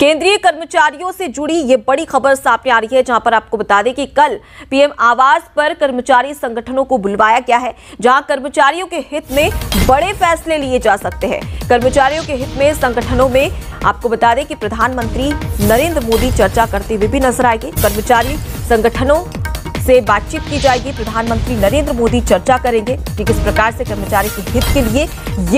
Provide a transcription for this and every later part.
केंद्रीय कर्मचारियों से जुड़ी ये बड़ी खबर सामने आ रही है जहां पर आपको बता दें कि कल पीएम आवास पर कर्मचारी संगठनों को बुलवाया गया है जहां कर्मचारियों के हित में बड़े फैसले लिए जा सकते हैं कर्मचारियों के हित में संगठनों में आपको बता दें कि प्रधानमंत्री नरेंद्र मोदी चर्चा करते हुए भी नजर आएंगे कर्मचारी संगठनों से बातचीत की जाएगी प्रधानमंत्री नरेंद्र मोदी चर्चा करेंगे कि किस प्रकार से कर्मचारी के हित के लिए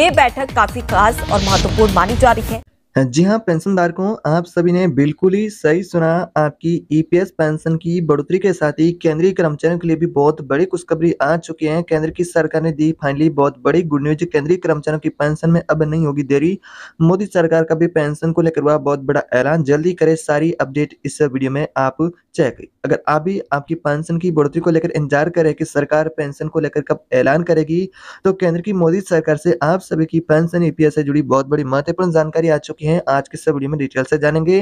ये बैठक काफी खास और महत्वपूर्ण मानी जा रही है जी हाँ धारकों आप सभी ने बिल्कुल ही सही सुना आपकी ईपीएस e पेंशन की बढ़ोतरी के साथ ही केंद्रीय कर्मचारियों के लिए भी बहुत बड़ी खुशखबरी आ चुकी है केंद्र की सरकार ने दी फाइनली बहुत बड़ी गुड न्यूज केंद्रीय कर्मचारियों की पेंशन में अब नहीं होगी देरी मोदी सरकार का भी पेंशन को लेकर हुआ बहुत बड़ा ऐलान जल्दी करे सारी अपडेट इस वीडियो में आप चेक अगर आप भी आपकी पेंशन की बढ़ोतरी को लेकर इंतजार करें कि सरकार पेंशन को लेकर कब ऐलान करेगी तो केंद्र की मोदी सरकार से आप सभी की पेंशन ईपीएस e से जुड़ी बहुत बड़ी महत्वपूर्ण जानकारी आ चुकी की हैं आज के इस वीडियो में डिटेल से जानेंगे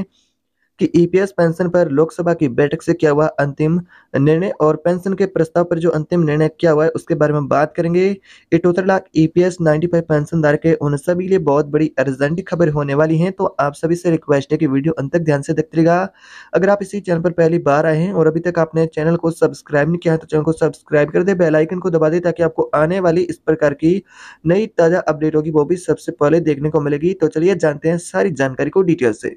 कि ईपीएस e पेंशन पर लोकसभा की बैठक से क्या हुआ अंतिम निर्णय और पेंशन के प्रस्ताव पर जो अंतिम निर्णय क्या हुआ है उसके बारे में बात करेंगे इटोत्तर लाख ईपीएस 95 पेंशनदार के उन सभी लिए बहुत बड़ी अर्जेंट खबर होने वाली है तो आप सभी से रिक्वेस्ट है कि वीडियो अंत तक ध्यान से देखते रहेगा अगर आप इसी चैनल पर पहली बार आए हैं और अभी तक आपने चैनल को सब्सक्राइब नहीं किया है तो चैनल को सब्सक्राइब कर दे बेलाइकन को दबा दे ताकि आपको आने वाली इस प्रकार की नई ताज़ा अपडेट होगी वो भी सबसे पहले देखने को मिलेगी तो चलिए जानते हैं सारी जानकारी को डिटेल से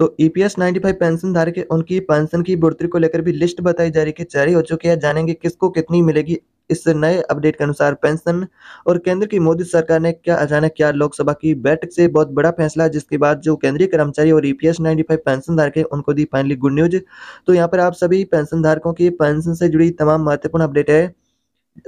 तो ईपीएस 95 पेंशन धारक उनकी पेंशन की बढ़ोतरी को लेकर भी लिस्ट बताई जा रही है जारी हो चुकी है जानेंगे किसको कितनी मिलेगी इस नए अपडेट के अनुसार पेंशन और केंद्र की मोदी सरकार ने क्या अचानक क्या लोकसभा की बैठक से बहुत बड़ा फैसला जिसके बाद जो केंद्रीय कर्मचारी और ईपीएस 95 पेंशन धारक है उनको दी फाइनली गुड न्यूज तो यहाँ पर आप सभी पेंशन धारकों की पेंशन से जुड़ी तमाम महत्वपूर्ण अपडेट है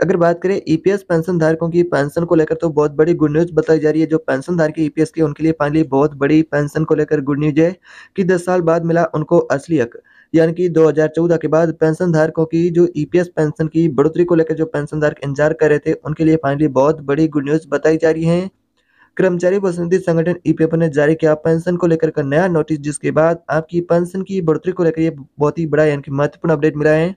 अगर बात करें ईपीएस e पेंशन धारकों की पेंशन को लेकर तो बहुत बड़ी गुड न्यूज बताई जा रही है जो पेंशन धारक ईपीएस e की उनके लिए फाइनली बहुत बड़ी पेंशन को लेकर गुड न्यूज है कि 10 साल बाद मिला उनको असली हक यानी कि 2014 के बाद पेंशन धारकों की जो ईपीएस e पेंशन की बढ़ोतरी को लेकर जो पेंशन धारक इंतजार कर रहे थे उनके लिए फाइनली बहुत बड़ी गुड न्यूज बताई जा रही है कर्मचारी प्रतिनिधि संगठन ईपीएफ ने जारी किया पेंशन को लेकर का नया नोटिस जिसके बाद आपकी पेंशन की बढ़ोतरी को लेकर बहुत ही बड़ा यानी कि महत्वपूर्ण अपडेट मिला है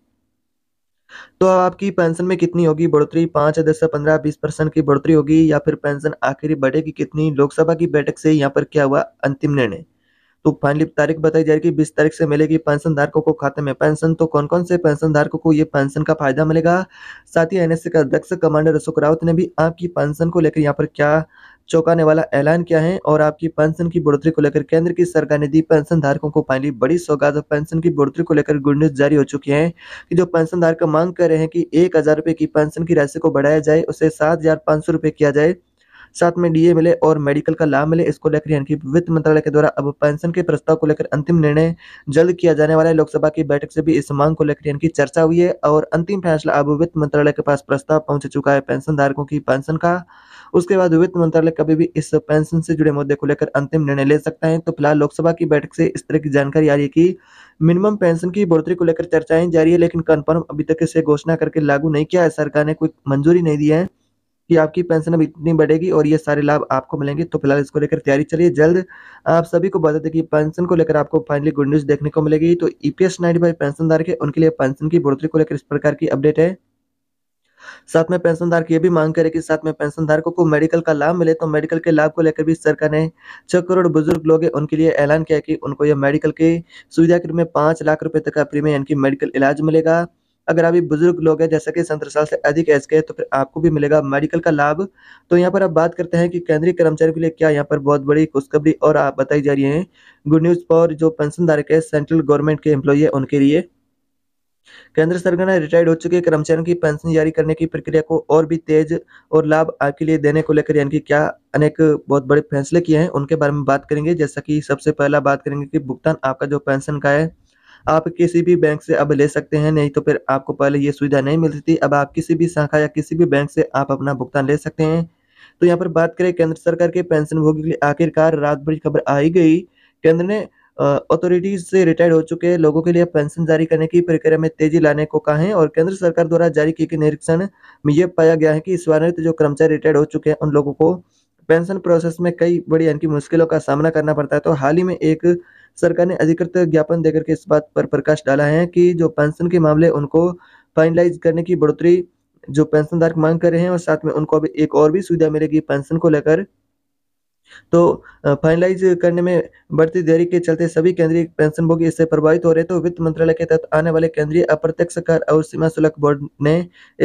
तो आपकी पेंशन में कितनी होगी बढ़ोतरी पाँच दस पंद्रह बीस परसेंट की बढ़ोतरी होगी या फिर पेंशन आखिरी बढ़ेगी कितनी लोकसभा की बैठक से यहाँ पर क्या हुआ अंतिम निर्णय तो फाइनली तारीख बताई जा रही है कि बीस तारीख से मिलेगी पेंशन धारकों को खाते में पेंशन तो कौन कौन से पेंशन धारकों को ये पेंशन का फायदा मिलेगा साथ ही एनएसए का अध्यक्ष कमांडर अशोक रावत ने भी आपकी पेंशन को लेकर यहाँ पर क्या चौंकाने वाला ऐलान किया है और आपकी पेंशन की बढ़ोतरी को लेकर केंद्र की सरकार ने दी पेंशन धारकों को फाइनली बड़ी सौगात और पेंशन की बढ़ोतरी को लेकर गुड न्यूज जारी हो चुकी है कि जो पेंशन धारक मांग कर रहे हैं कि एक हजार रुपए की पेंशन की राशि को बढ़ाया जाए उसे सात हजार पांच सौ रुपए किया जाए साथ में डीए मिले और मेडिकल का लाभ मिले इसको लेकर यानी कि वित्त मंत्रालय के द्वारा अब पेंशन के प्रस्ताव को लेकर अंतिम निर्णय जल्द किया जाने वाला है लोकसभा की बैठक से भी इस मांग को लेकर यानी चर्चा हुई है और अंतिम फैसला अब वित्त मंत्रालय के पास प्रस्ताव पहुंच चुका है पेंशन धारकों की पेंशन का उसके बाद वित्त मंत्रालय कभी भी इस पेंशन से जुड़े मुद्दे को लेकर अंतिम निर्णय ले सकता है तो फिलहाल लोकसभा की बैठक से इस तरह की जानकारी आ रही है कि मिनिमम पेंशन की बढ़ोतरी को लेकर चर्चाएं जारी है लेकिन कन्फर्म अभी तक इसे घोषणा करके लागू नहीं किया है सरकार ने कोई मंजूरी नहीं दी है कि आपकी पेंशन अब इतनी बढ़ेगी और ये सारे लाभ आपको मिलेंगे तो फिलहाल इसको लेकर तैयारी चलिए जल्द आप सभी को बता दें कि पेंशन को लेकर आपको फाइनली गुड न्यूज़ देखने को मिलेगी तो ईपीएस e ई फाइव पेंशनदार के उनके लिए पेंशन की बढ़ोतरी को लेकर इस प्रकार की अपडेट है साथ में पेंशनदार की यह भी मांग करे कि साथ में पेंशनधारकों को मेडिकल का लाभ मिले तो मेडिकल के लाभ को लेकर भी सरकार ने छह करोड़ बुजुर्ग लोग हैं उनके लिए ऐलान किया कि उनको यह मेडिकल के सुविधा के रूप में पांच लाख रुपए तक का प्रीमियम यानी कि मेडिकल इलाज मिलेगा अगर आप बुजुर्ग लोग हैं जैसे कि सत्रह साल से अधिक एज के तो फिर आपको भी मिलेगा मेडिकल का लाभ तो यहाँ पर आप बात करते हैं कि केंद्रीय कर्मचारियों के लिए क्या यहाँ पर बहुत बड़ी खुशखबरी और आप बताई जा रही है गुड न्यूज़ फॉर जो पेंशन धारक है सेंट्रल गवर्नमेंट के एम्प्लॉय है उनके लिए केंद्र सरकार ने रिटायर्ड हो चुके कर्मचारियों की पेंशन जारी करने की प्रक्रिया को और भी तेज और लाभ आपके लिए देने को लेकर यानी कि क्या अनेक बहुत बड़े फैसले किए हैं उनके बारे में बात करेंगे जैसा कि सबसे पहला बात करेंगे कि भुगतान आपका जो पेंशन का है आप किसी भी बैंक से अब ले सकते हैं नहीं तो फिर आपको पहले ये सुविधा नहीं मिलती थी अब आप किसी भी शाखा या किसी भी बैंक से आप अपना भुगतान ले सकते हैं तो यहाँ पर बात करें केंद्र सरकार के पेंशन भोगी के लिए आखिरकार रात बड़ी खबर आई गई केंद्र ने अथॉरिटीज से रिटायर्ड हो चुके लोगों के लिए पेंशन जारी करने की प्रक्रिया में तेजी लाने को कहा है और केंद्र सरकार द्वारा जारी किए गए निरीक्षण में यह पाया गया है कि सेवानिवृत्त जो कर्मचारी रिटायर्ड हो चुके हैं उन लोगों को पेंशन प्रोसेस में कई बड़ी यानी मुश्किलों का सामना करना पड़ता है तो हाल ही में एक सरकार ने अधिकृत ज्ञापन देकर के इस बात पर प्रकाश डाला है कि जो पेंशन के मामले उनको फाइनलाइज करने की बढ़ोतरी जो पेंशन मांग कर रहे हैं और साथ में उनको अभी एक और भी सुविधा मिलेगी पेंशन को लेकर तो फाइनलाइज करने में बढ़ती देरी के चलते सभी केंद्रीय पेंशन भोगी इससे प्रभावित हो रहे तो वित्त मंत्रालय के तहत आने वाले केंद्रीय अप्रत्यक्ष कर और सीमा शुल्क बोर्ड ने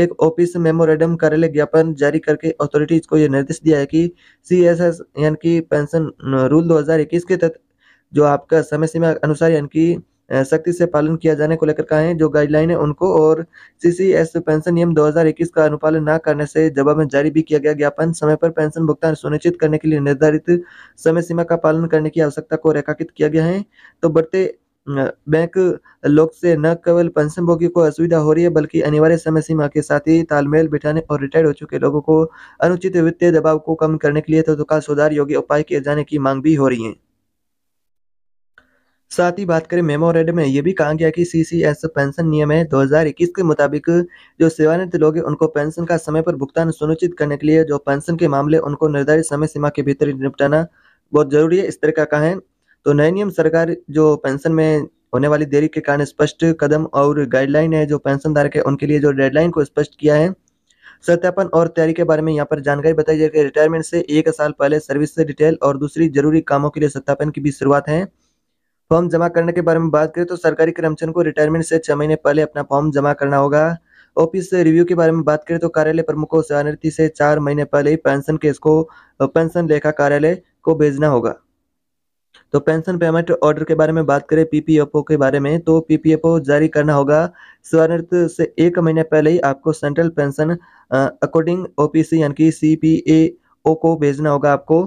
एक ऑफिस मेमोरेंडम कार्यालय ज्ञापन जारी करके अथॉरिटीज को यह निर्देश दिया है कि सी यानी कि पेंशन रूल 2021 के तहत जो आपका समय सीमा अनुसार यानी सख्ती से पालन किया जाने को लेकर कहा है जो गाइडलाइन है उनको और सीसीएस पेंशन नियम 2021 का अनुपालन न करने से जवाब में जारी भी किया गया ज्ञापन समय पर पेंशन भुगतान सुनिश्चित करने के लिए निर्धारित समय सीमा का पालन करने की आवश्यकता को रेखाकित किया गया है तो बढ़ते बैंक लोग से न केवल पेंशनभोगी को असुविधा हो रही है बल्कि अनिवार्य समय सीमा के साथ ही तालमेल बिठाने और रिटायर्ड हो चुके लोगों को अनुचित वित्तीय दबाव को कम करने के लिए तत्काल सुधार योग्य उपाय किए जाने की मांग भी हो रही है साथ ही बात करें मेमोरेंड में ये भी कहा गया कि सीसीएस पेंशन नियम है 2021 के मुताबिक जो सेवानिवृत्त लोग हैं उनको पेंशन का समय पर भुगतान सुनिश्चित करने के लिए जो पेंशन के मामले उनको निर्धारित समय सीमा के भीतर निपटाना बहुत जरूरी है इस तरह का कहा है तो नए नियम सरकार जो पेंशन में होने वाली देरी के कारण स्पष्ट कदम और गाइडलाइन है जो पेंशन धारक है उनके लिए जो डेडलाइन को स्पष्ट किया है सत्यापन और तैयारी के बारे में यहाँ पर जानकारी बताई जाएगी रिटायरमेंट से एक साल पहले सर्विस से डिटेल और दूसरी जरूरी कामों के लिए सत्यापन की भी शुरुआत है फॉर्म जमा करने के बारे में बात करें तो सरकारी कर्मचारियों को रिटायरमेंट से छह महीने पहले अपना फॉर्म जमा करना होगा ऑफिस रिव्यू के बारे में बात करें तो कार्यालय प्रमुख को सेवानिवृत्ति से चार महीने पहले ही पेंशन केस को पेंशन लेखा कार्यालय को भेजना होगा तो पेंशन पेमेंट ऑर्डर के बारे में बात करें पीपीएफओ के बारे में तो पीपीएफओ जारी करना होगा स्वर्णित से एक महीने पहले ही आपको सेंट्रल पेंशन अकॉर्डिंग ओपीसी यानी कि सीपीएओ को भेजना होगा आपको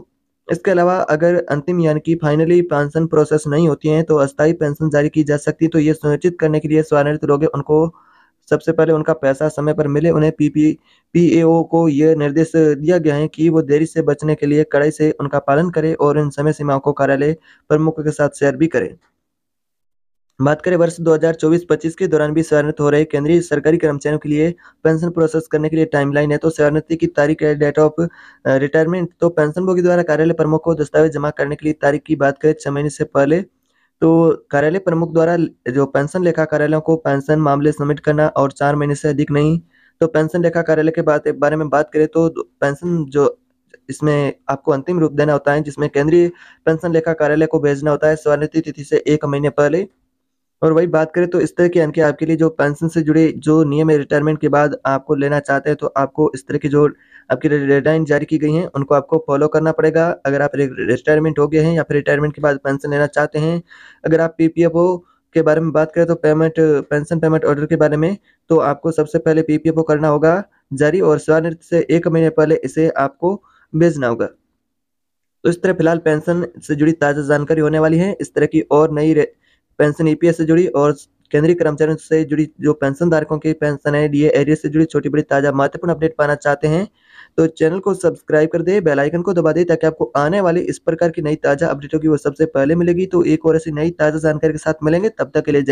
इसके अलावा अगर अंतिम यानी कि फाइनली पेंशन प्रोसेस नहीं होती है तो अस्थायी पेंशन जारी की जा सकती है तो ये सुनिश्चित करने के लिए स्वानित लोग उनको सबसे पहले उनका पैसा समय पर मिले उन्हें पीपी पीएओ को यह निर्देश दिया गया है कि वो देरी से बचने के लिए कड़ाई से उनका पालन करें और इन समय सीमाओं को कार्यालय प्रमुख के साथ शेयर भी करें बात करें वर्ष 2024-25 के दौरान भी सेवानिवृत्त हो रहे केंद्रीय सरकारी कर्मचारियों के लिए पेंशन प्रोसेस करने के लिए टाइमलाइन है तो सेवानिवृत्ति की तारीख है डेट ऑफ रिटायरमेंट तो पेंशनभोगी द्वारा कार्यालय प्रमुख को दस्तावेज जमा करने के लिए तारीख की बात करें छह महीने से पहले तो कार्यालय प्रमुख द्वारा जो पेंशन लेखा कार्यालयों को पेंशन मामले सबमिट करना और चार महीने से अधिक नहीं तो पेंशन लेखा कार्यालय के बारे में बात करें तो पेंशन जो इसमें आपको अंतिम रूप देना होता है जिसमें केंद्रीय पेंशन लेखा कार्यालय को भेजना होता है स्वर्णति तिथि से एक महीने पहले और वही बात करें तो इस तरह के यानी आपके लिए जो पेंशन से जुड़े जो नियम है रिटायरमेंट के बाद आपको लेना चाहते हैं तो आपको इस तरह की जो आपकी डेडलाइन जारी की गई हैं उनको आपको फॉलो करना पड़ेगा अगर आप रिटायरमेंट हो गए हैं या फिर रिटायरमेंट के बाद पेंशन लेना चाहते हैं अगर आप पी के बारे में बात करें तो पेमेंट पेंशन पेमेंट ऑर्डर के बारे में तो आपको सबसे पहले पी करना होगा जारी और सेवानिवृत्त से एक महीने पहले इसे आपको भेजना होगा तो इस तरह फिलहाल पेंशन से जुड़ी ताज़ा जानकारी होने वाली है इस तरह की और नई पेंशन ईपीएस e से जुड़ी और केंद्रीय कर्मचारियों से जुड़ी जो पेंशन धारकों की पेंशन है डीए एरियस से जुड़ी छोटी बड़ी ताजा महत्वपूर्ण अपडेट पाना चाहते हैं तो चैनल को सब्सक्राइब कर दे बेल आइकन को दबा दे ताकि आपको आने वाली इस प्रकार की नई ताजा अपडेटों की वो सबसे पहले मिलेगी तो एक और ऐसी नई ताजा जानकारी के साथ मिलेंगे तब तक के लिए